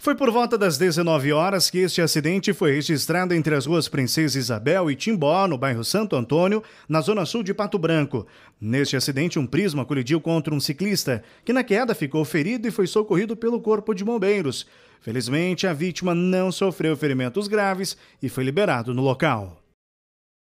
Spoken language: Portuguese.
Foi por volta das 19 horas que este acidente foi registrado entre as ruas Princesa Isabel e Timbó, no bairro Santo Antônio, na zona sul de Pato Branco. Neste acidente, um prisma colidiu contra um ciclista, que na queda ficou ferido e foi socorrido pelo Corpo de Bombeiros. Felizmente, a vítima não sofreu ferimentos graves e foi liberado no local.